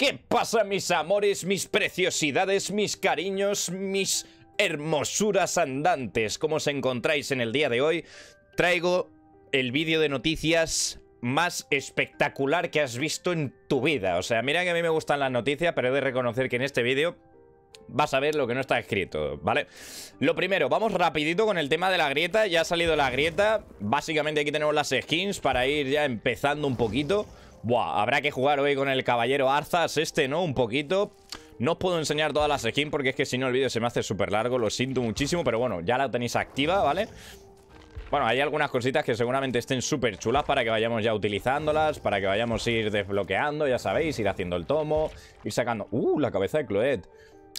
¿Qué pasa mis amores, mis preciosidades, mis cariños, mis hermosuras andantes? ¿Cómo os encontráis en el día de hoy? Traigo el vídeo de noticias más espectacular que has visto en tu vida. O sea, mira que a mí me gustan las noticias, pero he de reconocer que en este vídeo vas a ver lo que no está escrito, ¿vale? Lo primero, vamos rapidito con el tema de la grieta. Ya ha salido la grieta. Básicamente aquí tenemos las skins para ir ya empezando un poquito. Buah, habrá que jugar hoy con el caballero Arzas este, ¿no? Un poquito No os puedo enseñar todas las skins porque es que si no el vídeo se me hace súper largo Lo siento muchísimo, pero bueno, ya la tenéis activa, ¿vale? Bueno, hay algunas cositas que seguramente estén súper chulas para que vayamos ya utilizándolas, para que vayamos a ir desbloqueando, ya sabéis, ir haciendo el tomo, ir sacando... ¡Uh! La cabeza de Cloet.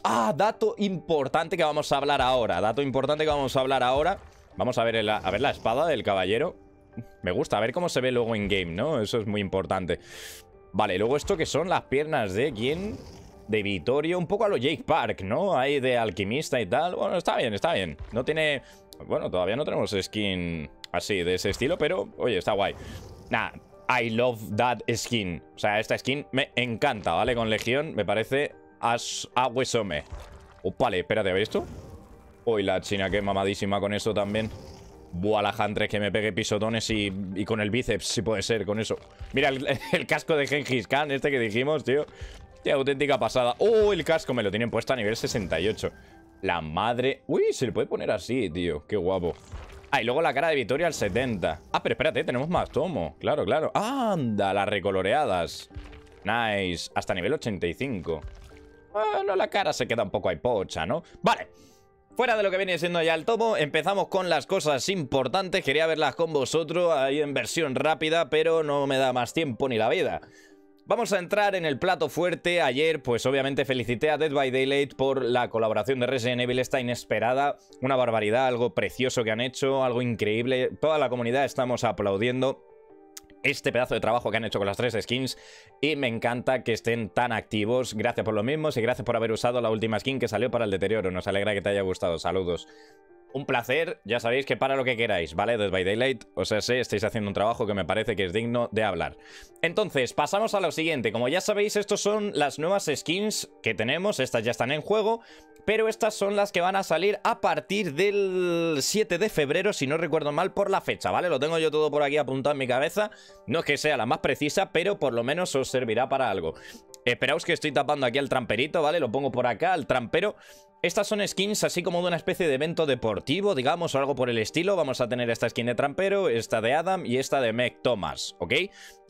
Ah, dato importante que vamos a hablar ahora, dato importante que vamos a hablar ahora. Vamos a ver, a ver la espada del caballero. Me gusta, a ver cómo se ve luego en game, ¿no? Eso es muy importante. Vale, luego esto que son las piernas de quién? De Vitorio, un poco a lo Jake Park, ¿no? Ahí de alquimista y tal. Bueno, está bien, está bien. No tiene... Bueno, todavía no tenemos skin así, de ese estilo, pero... Oye, está guay. Nah, I love that skin. O sea, esta skin me encanta, ¿vale? Con Legión me parece as aguesome. Opale, espérate, habéis esto? Uy, la china que mamadísima con eso también. Buah, la Huntress que me pegue pisotones y, con el bíceps, si puede ser, con eso. Mira, el, casco de Genghis Khan, este que dijimos, tío. Qué auténtica pasada. ¡Oh, el casco! Me lo tienen puesto a nivel 68. La madre... ¡Uy! Se le puede poner así, tío. ¡Qué guapo! Ah, y luego la cara de Victoria al 70. Ah, pero espérate, tenemos más tomo. Claro, claro. ¡Anda! Las recoloreadas. Nice. Hasta nivel 85. Bueno, ah, la cara se queda un poco ahí pocha, ¿no? Vale. Fuera de lo que viene siendo ya el tomo, empezamos con las cosas importantes. Quería verlas con vosotros ahí en versión rápida, pero no me da más tiempo ni la vida. Vamos a entrar en el plato fuerte. Ayer, pues obviamente felicité a Dead by Daylight por la colaboración de Resident Evil. Está inesperada, una barbaridad, algo precioso que han hecho, algo increíble. Toda la comunidad estamos aplaudiendo este pedazo de trabajo que han hecho con las tres skins y me encanta que estén tan activos. Gracias por lo mismo y gracias por haber usado la última skin que salió para el deterioro. Nos alegra que te haya gustado. Saludos. Un placer, ya sabéis que para lo que queráis, ¿vale? desde by Daylight, o sea, sí, estáis haciendo un trabajo que me parece que es digno de hablar. Entonces, pasamos a lo siguiente. Como ya sabéis, estos son las nuevas skins que tenemos, estas ya están en juego, pero estas son las que van a salir a partir del 7 de febrero, si no recuerdo mal, por la fecha, ¿vale? Lo tengo yo todo por aquí apuntado en mi cabeza, no es que sea la más precisa, pero por lo menos os servirá para algo. Esperaos que estoy tapando aquí al tramperito, ¿vale? Lo pongo por acá, al trampero estas son skins así como de una especie de evento deportivo, digamos, o algo por el estilo. Vamos a tener esta skin de Trampero, esta de Adam y esta de Meg Thomas, ¿ok?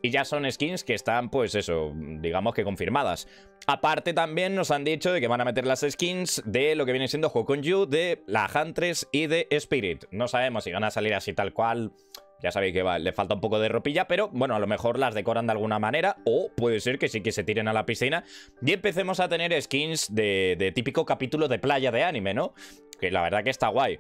Y ya son skins que están, pues eso, digamos que confirmadas. Aparte también nos han dicho de que van a meter las skins de lo que viene siendo You, de la Huntress y de Spirit. No sabemos si van a salir así tal cual ya sabéis que le falta un poco de ropilla, pero bueno, a lo mejor las decoran de alguna manera o puede ser que sí que se tiren a la piscina y empecemos a tener skins de, de típico capítulo de playa de anime, ¿no? Que la verdad que está guay.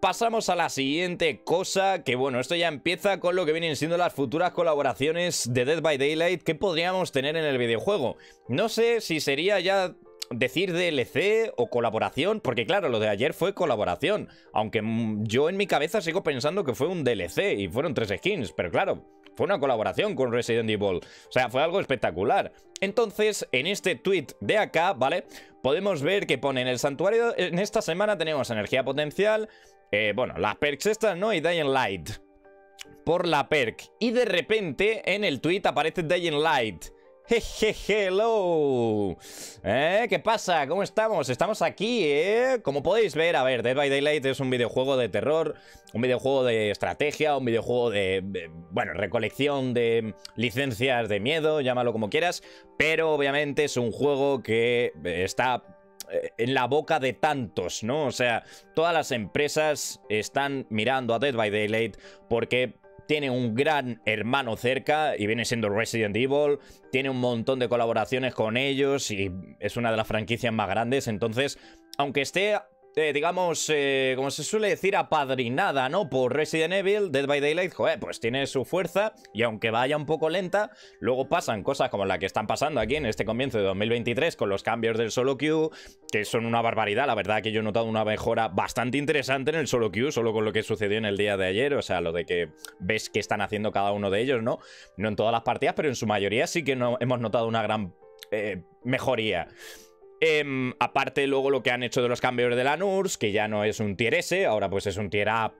Pasamos a la siguiente cosa, que bueno, esto ya empieza con lo que vienen siendo las futuras colaboraciones de Dead by Daylight que podríamos tener en el videojuego. No sé si sería ya decir DLC o colaboración, porque claro, lo de ayer fue colaboración, aunque yo en mi cabeza sigo pensando que fue un DLC y fueron tres skins, pero claro, fue una colaboración con Resident Evil, o sea, fue algo espectacular. Entonces, en este tweet de acá, ¿vale? Podemos ver que pone en el santuario, en esta semana tenemos energía potencial, eh, bueno, las perks estas, ¿no? Y Dying Light por la perk. Y de repente en el tweet aparece Dying Light hello. ¿Eh? ¿Qué pasa? ¿Cómo estamos? Estamos aquí, ¿eh? Como podéis ver, a ver, Dead by Daylight es un videojuego de terror, un videojuego de estrategia, un videojuego de bueno, recolección de licencias de miedo, llámalo como quieras, pero obviamente es un juego que eh, está eh, en la boca de tantos, ¿no? O sea, todas las empresas están mirando a Dead by Daylight porque tiene un gran hermano cerca y viene siendo Resident Evil, tiene un montón de colaboraciones con ellos y es una de las franquicias más grandes, entonces, aunque esté digamos, eh, como se suele decir, apadrinada, ¿no? Por Resident Evil, Dead by Daylight, pues tiene su fuerza y aunque vaya un poco lenta, luego pasan cosas como la que están pasando aquí en este comienzo de 2023 con los cambios del solo queue, que son una barbaridad, la verdad que yo he notado una mejora bastante interesante en el solo queue, solo con lo que sucedió en el día de ayer, o sea, lo de que ves qué están haciendo cada uno de ellos, ¿no? No en todas las partidas, pero en su mayoría sí que hemos notado una gran eh, mejoría. Em, aparte luego lo que han hecho de los cambios de la NURS, que ya no es un tier S, ahora pues es un tier A+,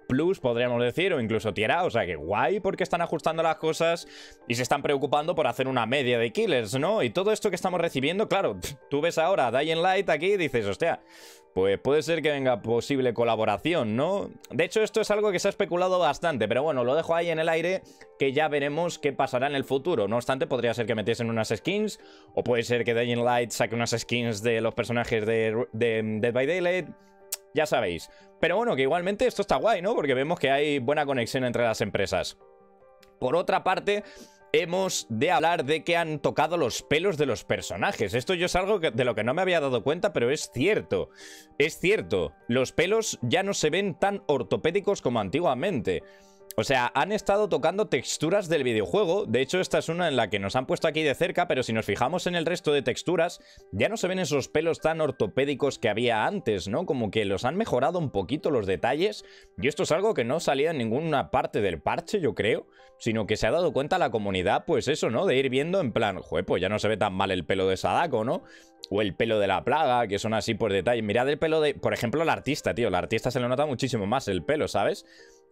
podríamos decir, o incluso tier A, o sea que guay porque están ajustando las cosas y se están preocupando por hacer una media de killers, ¿no? Y todo esto que estamos recibiendo, claro, tú ves ahora Dying Light aquí y dices, hostia, pues puede ser que venga posible colaboración, ¿no? De hecho, esto es algo que se ha especulado bastante, pero bueno, lo dejo ahí en el aire, que ya veremos qué pasará en el futuro. No obstante, podría ser que metiesen unas skins, o puede ser que Dying Light saque unas skins de los personajes de, de Dead by Daylight, ya sabéis. Pero bueno, que igualmente esto está guay, ¿no? Porque vemos que hay buena conexión entre las empresas. Por otra parte, hemos de hablar de que han tocado los pelos de los personajes. Esto yo es algo de lo que no me había dado cuenta, pero es cierto. Es cierto, los pelos ya no se ven tan ortopédicos como antiguamente. O sea, han estado tocando texturas del videojuego. De hecho, esta es una en la que nos han puesto aquí de cerca, pero si nos fijamos en el resto de texturas, ya no se ven esos pelos tan ortopédicos que había antes, ¿no? Como que los han mejorado un poquito los detalles. Y esto es algo que no salía en ninguna parte del parche, yo creo, sino que se ha dado cuenta la comunidad, pues eso, ¿no? De ir viendo en plan, joder, pues ya no se ve tan mal el pelo de Sadako, ¿no? o el pelo de la plaga, que son así por detalle. Mirad el pelo de, por ejemplo, el artista, tío. El artista se le nota muchísimo más el pelo, ¿sabes?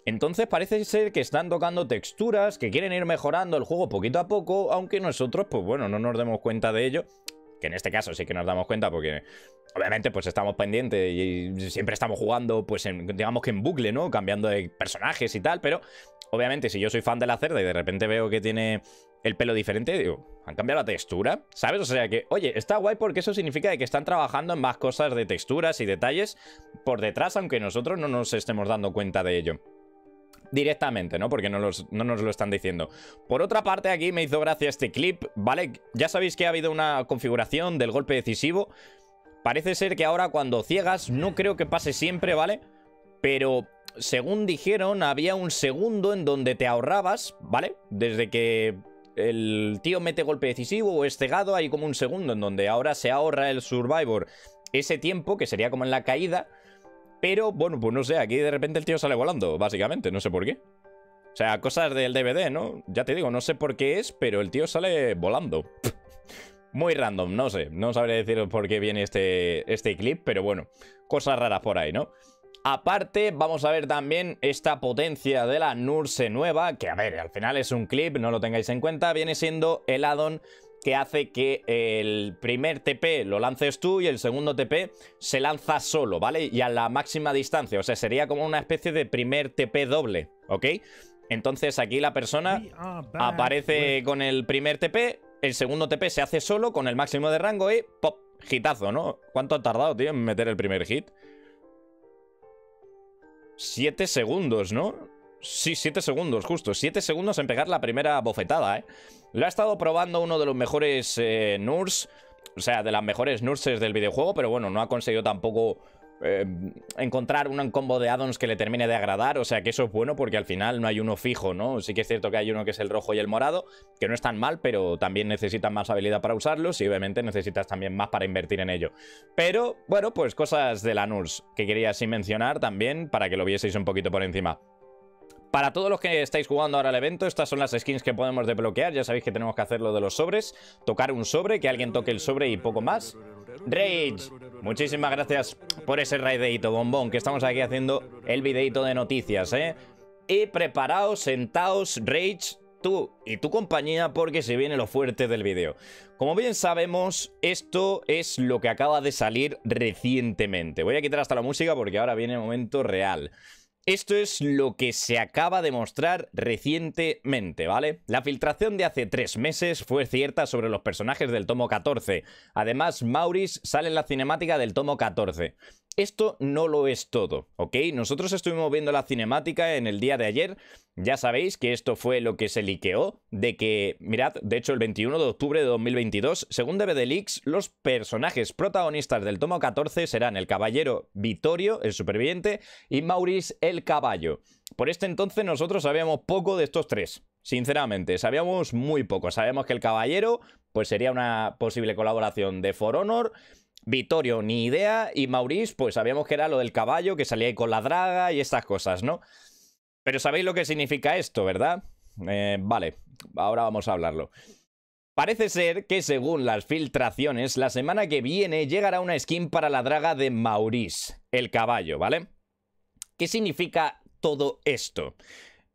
Entonces parece ser que están tocando texturas, que quieren ir mejorando el juego poquito a poco, aunque nosotros, pues bueno, no nos demos cuenta de ello. Que en este caso sí que nos damos cuenta porque obviamente pues estamos pendientes y siempre estamos jugando pues digamos que en bucle, ¿no? Cambiando de personajes y tal, pero obviamente si yo soy fan de la cerda y de repente veo que tiene el pelo diferente, digo, han cambiado la textura, ¿sabes? O sea que, oye, está guay porque eso significa que están trabajando en más cosas de texturas y detalles por detrás, aunque nosotros no nos estemos dando cuenta de ello directamente, ¿no? Porque no, no, nos lo están diciendo. Por otra parte, aquí me hizo gracia este clip, ¿vale? Ya sabéis que ha habido una configuración del golpe decisivo. Parece ser que ahora cuando ciegas, no creo que pase siempre, ¿vale? Pero según dijeron, había un segundo en donde te ahorrabas, ¿vale? Desde que el tío mete golpe decisivo o es cegado, hay como un segundo en donde ahora se ahorra el Survivor ese tiempo, que sería como en la caída, pero, bueno, pues no sé, aquí de repente el tío sale volando, básicamente, no sé por qué. O sea, cosas del DVD, ¿no? Ya te digo, no sé por qué es, pero el tío sale volando. Muy random, no sé, no sabré deciros por qué viene este, este clip, pero bueno, cosas raras por ahí, ¿no? Aparte, vamos a ver también esta potencia de la Nurse nueva, que a ver, al final es un clip, no lo tengáis en cuenta, viene siendo el addon que hace que el primer TP lo lances tú y el segundo TP se lanza solo, ¿vale? Y a la máxima distancia, o sea, sería como una especie de primer TP doble, ¿ok? Entonces aquí la persona aparece con el primer TP, el segundo TP se hace solo con el máximo de rango y ¡pop! Hitazo, ¿no? ¿Cuánto ha tardado, tío, en meter el primer hit? Siete segundos, ¿no? Sí, 7 segundos, justo. 7 segundos en pegar la primera bofetada, ¿eh? Lo ha estado probando uno de los mejores eh, o sea, de las mejores nurses del videojuego, pero bueno, no ha conseguido tampoco eh, encontrar un combo de addons que le termine de agradar, o sea que eso es bueno porque al final no hay uno fijo, ¿no? Sí que es cierto que hay uno que es el rojo y el morado, que no están mal, pero también necesitan más habilidad para usarlos y obviamente necesitas también más para invertir en ello. Pero, bueno, pues cosas de la NURSE que quería así mencionar también para que lo vieseis un poquito por encima. Para todos los que estáis jugando ahora al evento, estas son las skins que podemos desbloquear. Ya sabéis que tenemos que hacer lo de los sobres. Tocar un sobre, que alguien toque el sobre y poco más. Rage, muchísimas gracias por ese raideito, bombón, que estamos aquí haciendo el videito de noticias, ¿eh? Y preparaos, sentaos, Rage, tú y tu compañía, porque se viene lo fuerte del vídeo. Como bien sabemos, esto es lo que acaba de salir recientemente. Voy a quitar hasta la música porque ahora viene el momento real. Esto es lo que se acaba de mostrar recientemente, ¿vale? La filtración de hace tres meses fue cierta sobre los personajes del tomo 14. Además, Maurice sale en la cinemática del tomo 14 esto no lo es todo, ¿ok? Nosotros estuvimos viendo la cinemática en el día de ayer, ya sabéis que esto fue lo que se liqueó, de que, mirad, de hecho el 21 de octubre de 2022, según DVD Leaks, los personajes protagonistas del tomo 14 serán el caballero Vittorio, el superviviente, y Maurice el caballo. Por este entonces nosotros sabíamos poco de estos tres, Sinceramente, sabíamos muy poco. Sabíamos que el caballero, pues sería una posible colaboración de For Honor Vittorio, ni idea. Y Maurice, pues sabíamos que era lo del caballo, que salía ahí con la draga y estas cosas, ¿no? Pero sabéis lo que significa esto, ¿verdad? Eh, vale, ahora vamos a hablarlo. Parece ser que según las filtraciones, la semana que viene llegará una skin para la draga de Maurice, el caballo, ¿vale? ¿Qué significa todo esto?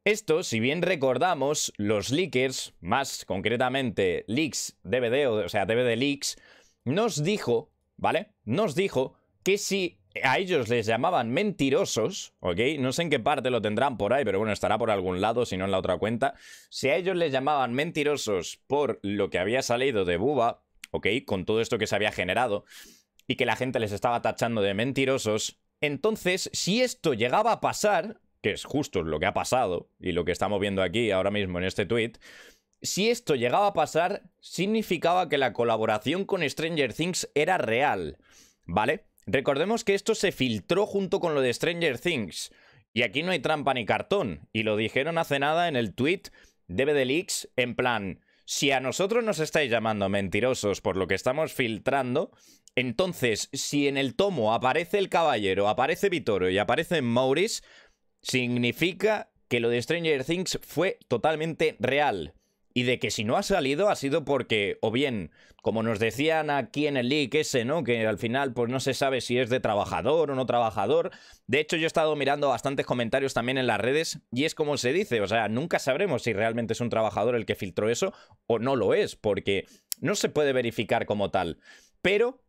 Esto, si bien recordamos, los leakers, más concretamente Leaks DVD, o sea, DVD Leaks, nos dijo ¿vale? Nos dijo que si a ellos les llamaban mentirosos, ¿ok? No sé en qué parte lo tendrán por ahí, pero bueno, estará por algún lado, si no en la otra cuenta. Si a ellos les llamaban mentirosos por lo que había salido de Buba, ¿ok? Con todo esto que se había generado y que la gente les estaba tachando de mentirosos, entonces, si esto llegaba a pasar, que es justo lo que ha pasado y lo que estamos viendo aquí ahora mismo en este tweet, si esto llegaba a pasar, significaba que la colaboración con Stranger Things era real, ¿vale? Recordemos que esto se filtró junto con lo de Stranger Things, y aquí no hay trampa ni cartón, y lo dijeron hace nada en el tweet de Bedelix en plan, si a nosotros nos estáis llamando mentirosos por lo que estamos filtrando, entonces, si en el tomo aparece el caballero, aparece Vitorio y aparece Maurice, significa que lo de Stranger Things fue totalmente real y de que si no ha salido ha sido porque, o bien, como nos decían aquí en el leak ese, ¿no? Que al final pues no se sabe si es de trabajador o no trabajador. De hecho, yo he estado mirando bastantes comentarios también en las redes y es como se dice, o sea, nunca sabremos si realmente es un trabajador el que filtró eso o no lo es, porque no se puede verificar como tal. Pero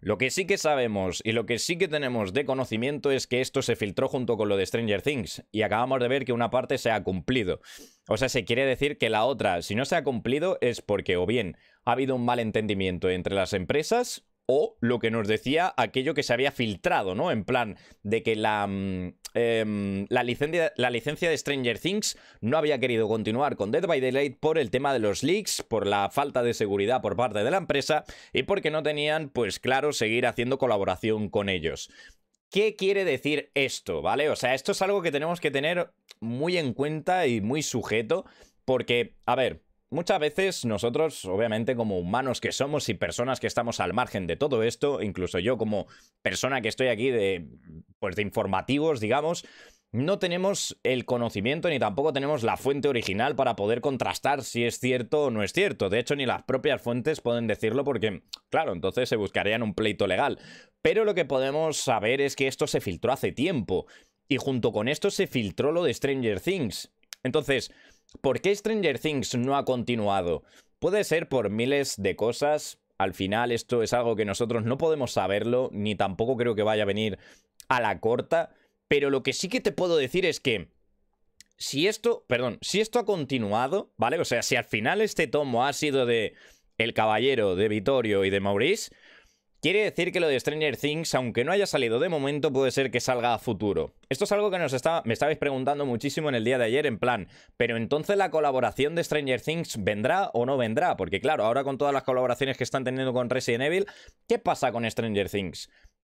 lo que sí que sabemos y lo que sí que tenemos de conocimiento es que esto se filtró junto con lo de Stranger Things y acabamos de ver que una parte se ha cumplido. O sea, se quiere decir que la otra, si no se ha cumplido, es porque o bien ha habido un malentendimiento entre las empresas o lo que nos decía aquello que se había filtrado, ¿no? En plan, de que la, mm, em, la, licencia, la licencia de Stranger Things no había querido continuar con Dead by Daylight por el tema de los leaks, por la falta de seguridad por parte de la empresa y porque no tenían, pues claro, seguir haciendo colaboración con ellos. ¿Qué quiere decir esto? ¿Vale? O sea, esto es algo que tenemos que tener muy en cuenta y muy sujeto porque, a ver, Muchas veces nosotros, obviamente, como humanos que somos y personas que estamos al margen de todo esto, incluso yo como persona que estoy aquí de, pues de informativos, digamos, no tenemos el conocimiento ni tampoco tenemos la fuente original para poder contrastar si es cierto o no es cierto. De hecho, ni las propias fuentes pueden decirlo porque, claro, entonces se buscarían un pleito legal. Pero lo que podemos saber es que esto se filtró hace tiempo. Y junto con esto se filtró lo de Stranger Things. Entonces, ¿Por qué Stranger Things no ha continuado? Puede ser por miles de cosas. Al final esto es algo que nosotros no podemos saberlo, ni tampoco creo que vaya a venir a la corta. Pero lo que sí que te puedo decir es que si esto, perdón, si esto ha continuado, ¿vale? O sea, si al final este tomo ha sido de El Caballero, de Vittorio y de Maurice, Quiere decir que lo de Stranger Things, aunque no haya salido de momento, puede ser que salga a futuro. Esto es algo que nos me estabais preguntando muchísimo en el día de ayer, en plan, pero entonces la colaboración de Stranger Things vendrá o no vendrá, porque claro, ahora con todas las colaboraciones que están teniendo con Resident Evil, ¿qué pasa con Stranger Things?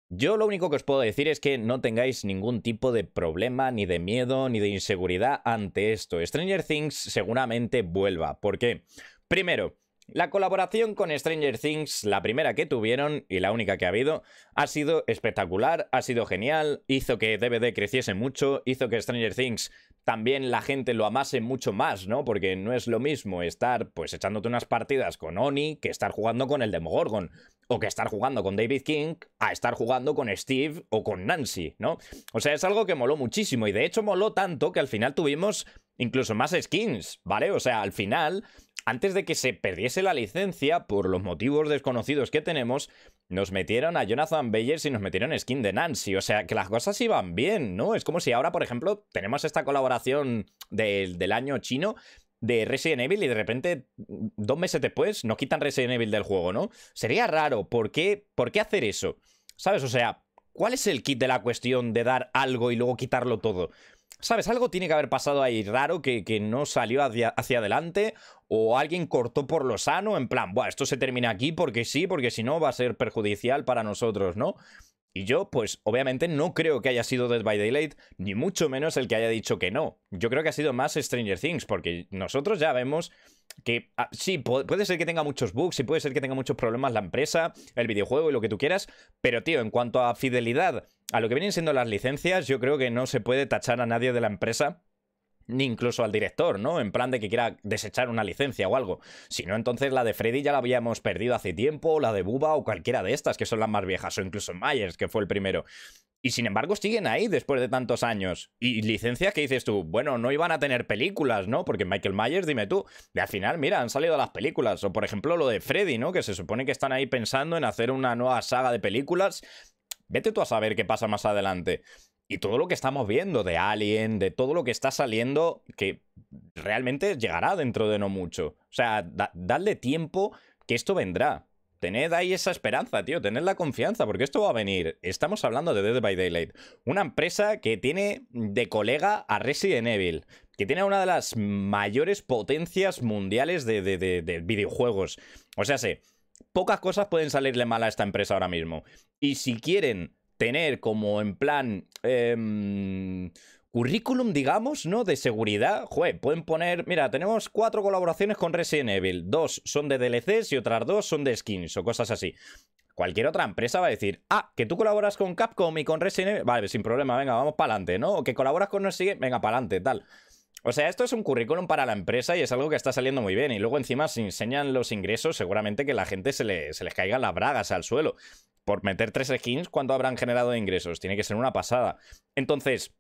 Yo lo único que os puedo decir es que no tengáis ningún tipo de problema, ni de miedo, ni de inseguridad ante esto. Stranger Things seguramente vuelva. ¿Por qué? Primero, la colaboración con Stranger Things, la primera que tuvieron y la única que ha habido, ha sido espectacular, ha sido genial, hizo que DVD creciese mucho, hizo que Stranger Things también la gente lo amase mucho más, ¿no? Porque no es lo mismo estar pues echándote unas partidas con Oni que estar jugando con el Demogorgon o que estar jugando con David King a estar jugando con Steve o con Nancy, ¿no? O sea, es algo que moló muchísimo y de hecho moló tanto que al final tuvimos incluso más skins, ¿vale? O sea, al final antes de que se perdiese la licencia, por los motivos desconocidos que tenemos, nos metieron a Jonathan Bayers y nos metieron skin de Nancy. O sea, que las cosas iban bien, ¿no? Es como si ahora, por ejemplo, tenemos esta colaboración del, año chino de Resident Evil y de repente, dos meses después, nos quitan Resident Evil del juego, ¿no? Sería raro. ¿Por ¿Por qué hacer eso? ¿Sabes? O sea, ¿cuál es el kit de la cuestión de dar algo y luego quitarlo todo? ¿Sabes? Algo tiene que haber pasado ahí raro que, que no salió hacia, hacia, adelante o alguien cortó por lo sano en plan, Buah, esto se termina aquí porque sí, porque si no va a ser perjudicial para nosotros, ¿no? Y yo, pues obviamente no creo que haya sido Dead by Daylight, ni mucho menos el que haya dicho que no. Yo creo que ha sido más Stranger Things, porque nosotros ya vemos que ah, sí, puede ser que tenga muchos bugs y puede ser que tenga muchos problemas la empresa, el videojuego y lo que tú quieras, pero tío, en cuanto a fidelidad a lo que vienen siendo las licencias, yo creo que no se puede tachar a nadie de la empresa ni incluso al director, ¿no? En plan de que quiera desechar una licencia o algo. Si no, entonces la de Freddy ya la habíamos perdido hace tiempo, o la de Buba o cualquiera de estas, que son las más viejas, o incluso Myers, que fue el primero. Y sin embargo siguen ahí después de tantos años. Y licencias que dices tú, bueno, no iban a tener películas, ¿no? Porque Michael Myers, dime tú, de al final, mira, han salido las películas. O por ejemplo lo de Freddy, ¿no? Que se supone que están ahí pensando en hacer una nueva saga de películas Vete tú a saber qué pasa más adelante. Y todo lo que estamos viendo de Alien, de todo lo que está saliendo, que realmente llegará dentro de no mucho. O sea, dadle tiempo que esto vendrá. Tened ahí esa esperanza, tío, tened la confianza, porque esto va a venir. Estamos hablando de Dead by Daylight, una empresa que tiene de colega a Resident Evil, que tiene una de las mayores potencias mundiales de, videojuegos. O sea, sí, pocas cosas pueden salirle mal a esta empresa ahora mismo. Y si quieren tener como en plan... Em, currículum, digamos, ¿no? De seguridad. Joder, pueden poner. Mira, tenemos cuatro colaboraciones con Resident Evil. Dos son de DLCs y otras dos son de skins o cosas así. Cualquier otra empresa va a decir, ah, que tú colaboras con Capcom y con Resident Evil. Vale, sin problema, venga, vamos para adelante, ¿no? O que colaboras con Resident sigue, venga, para adelante, tal. O sea, esto es un currículum para la empresa y es algo que está saliendo muy bien. Y luego encima se enseñan los ingresos, seguramente que la gente se, les caigan las bragas al suelo. Por meter tres skins, cuando habrán generado ingresos? Tiene que ser una pasada. Entonces,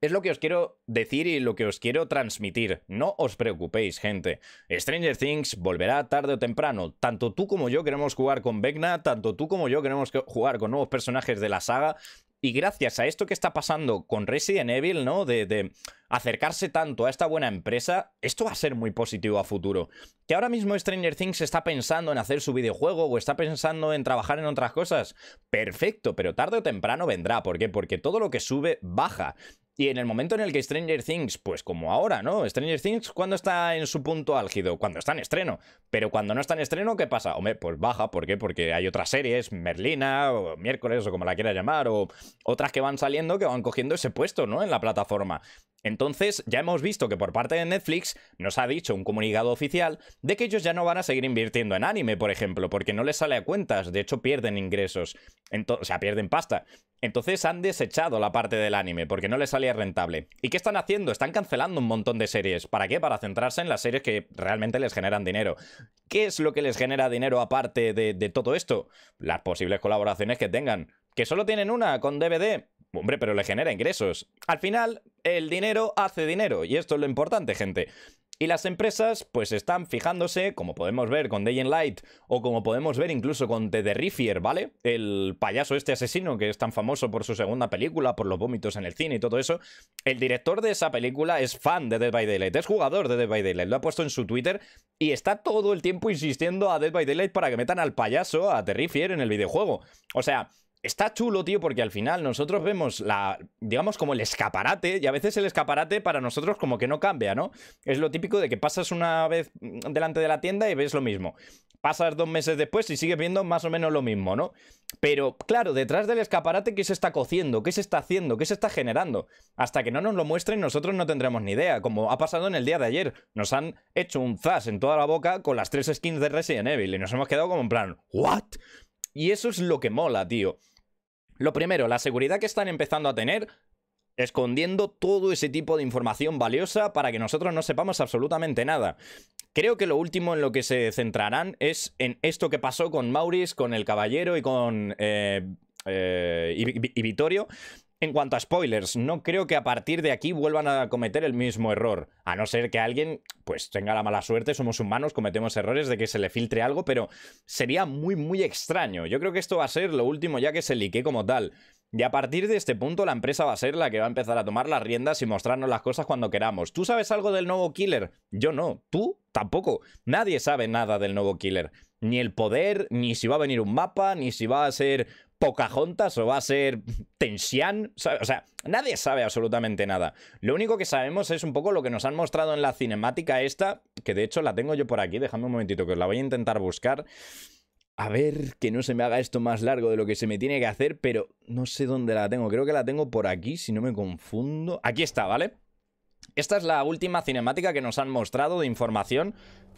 es lo que os quiero decir y lo que os quiero transmitir. No os preocupéis, gente. Stranger Things volverá tarde o temprano. Tanto tú como yo queremos jugar con Vecna, tanto tú como yo queremos jugar con nuevos personajes de la saga y gracias a esto que está pasando con Resident Evil, ¿no? De, acercarse tanto a esta buena empresa, esto va a ser muy positivo a futuro. Que ahora mismo Stranger Things está pensando en hacer su videojuego o está pensando en trabajar en otras cosas. Perfecto, pero tarde o temprano vendrá. ¿Por qué? Porque todo lo que sube baja. Y en el momento en el que Stranger Things, pues como ahora, ¿no? Stranger Things, cuando está en su punto álgido? Cuando está en estreno. Pero cuando no está en estreno, ¿qué pasa? Hombre, pues baja, ¿por qué? Porque hay otras series, Merlina, o miércoles, o como la quiera llamar, o otras que van saliendo que van cogiendo ese puesto, ¿no? En la plataforma. Entonces, ya hemos visto que por parte de Netflix nos ha dicho un comunicado oficial de que ellos ya no van a seguir invirtiendo en anime, por ejemplo, porque no les sale a cuentas, de hecho pierden ingresos, o sea, pierden pasta. Entonces han desechado la parte del anime porque no les salía rentable. ¿Y qué están haciendo? Están cancelando un montón de series. ¿Para qué? Para centrarse en las series que realmente les generan dinero. ¿Qué es lo que les genera dinero aparte de todo esto? Las posibles colaboraciones que tengan. ¿Que solo tienen una con DVD? Hombre, pero le genera ingresos. Al final, el dinero hace dinero, y esto es lo importante, gente. Y las empresas pues están fijándose, como podemos ver con Day and Light o como podemos ver incluso con The Terrifier, ¿vale? El payaso este asesino que es tan famoso por su segunda película, por los vómitos en el cine y todo eso. El director de esa película es fan de Dead by Daylight, es jugador de Dead by Daylight, lo ha puesto en su Twitter y está todo el tiempo insistiendo a Dead by Daylight para que metan al payaso, a Terrifier, en el videojuego. O sea, está chulo, tío, porque al final nosotros vemos la, digamos, como el escaparate, y a veces el escaparate para nosotros como que no cambia, ¿no? Es lo típico de que pasas una vez mm, delante de la tienda y ves lo mismo. Pasas dos meses después y sigues viendo más o menos lo mismo, ¿no? Pero claro, detrás del escaparate, ¿qué se está cociendo? ¿Qué se está haciendo? ¿Qué se está generando? Hasta que no nos lo muestren, nosotros no tendremos ni idea, como ha pasado en el día de ayer. Nos han hecho un zas en toda la boca con las tres skins de Resident Evil y nos hemos quedado como en plan, ¿what? Y eso es lo que mola, tío. Lo primero, la seguridad que están empezando a tener escondiendo todo ese tipo de información valiosa para que nosotros no sepamos absolutamente nada. Creo que lo último en lo que se centrarán es en esto que pasó con Maurice, con el caballero y con... Eh, eh Vittorio, en cuanto a spoilers, no creo que a partir de aquí vuelvan a cometer el mismo error. A no ser que alguien, pues, tenga la mala suerte, somos humanos, cometemos errores de que se le filtre algo, pero sería muy, muy extraño. Yo creo que esto va a ser lo último ya que se liqué como tal. Y a partir de este punto, la empresa va a ser la que va a empezar a tomar las riendas y mostrarnos las cosas cuando queramos. ¿Tú sabes algo del nuevo killer? Yo no. ¿Tú? Tampoco. Nadie sabe nada del nuevo killer. Ni el poder, ni si va a venir un mapa, ni si va a ser Pocahontas o va a ser Tensian. O sea, nadie sabe absolutamente nada. Lo único que sabemos es un poco lo que nos han mostrado en la cinemática esta, que de hecho la tengo yo por aquí, déjame un momentito que os la voy a intentar buscar. A ver, que no se me haga esto más largo de lo que se me tiene que hacer, pero no sé dónde la tengo. Creo que la tengo por aquí, si no me confundo. Aquí está, ¿vale? Esta es la última cinemática que nos han mostrado de información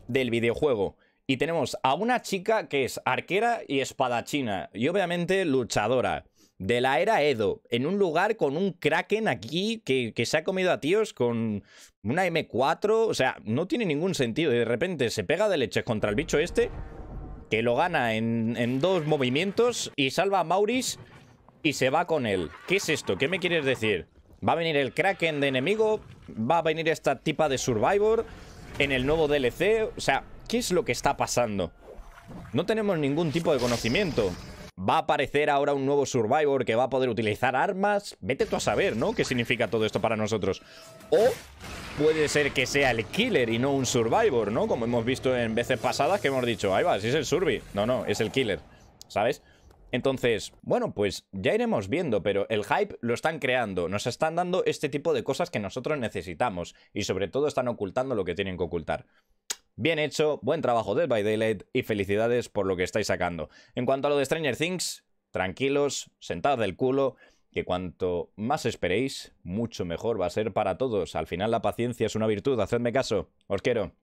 del videojuego. Y tenemos a una chica que es arquera y espadachina, y obviamente luchadora, de la era Edo, en un lugar con un kraken aquí que, se ha comido a tíos con una M4, o sea, no tiene ningún sentido, y de repente se pega de leches contra el bicho este, que lo gana en, en dos movimientos, y salva a Mauris y se va con él. ¿Qué es esto? ¿Qué me quieres decir? Va a venir el Kraken de enemigo, va a venir esta tipa de Survivor en el nuevo DLC. O sea, ¿Qué es lo que está pasando? No tenemos ningún tipo de conocimiento. Va a aparecer ahora un nuevo Survivor que va a poder utilizar armas. Vete tú a saber, ¿no? ¿Qué significa todo esto para nosotros? O puede ser que sea el Killer y no un Survivor, ¿no? Como hemos visto en veces pasadas que hemos dicho, ahí va, si es el Survi. No, no, es el Killer, ¿sabes? Entonces, bueno, pues ya iremos viendo, pero el hype lo están creando, nos están dando este tipo de cosas que nosotros necesitamos y sobre todo están ocultando lo que tienen que ocultar. Bien hecho, buen trabajo de By Daylight y felicidades por lo que estáis sacando. En cuanto a lo de Stranger Things, tranquilos, sentad del culo, que cuanto más esperéis, mucho mejor va a ser para todos. Al final la paciencia es una virtud, hacedme caso, os quiero.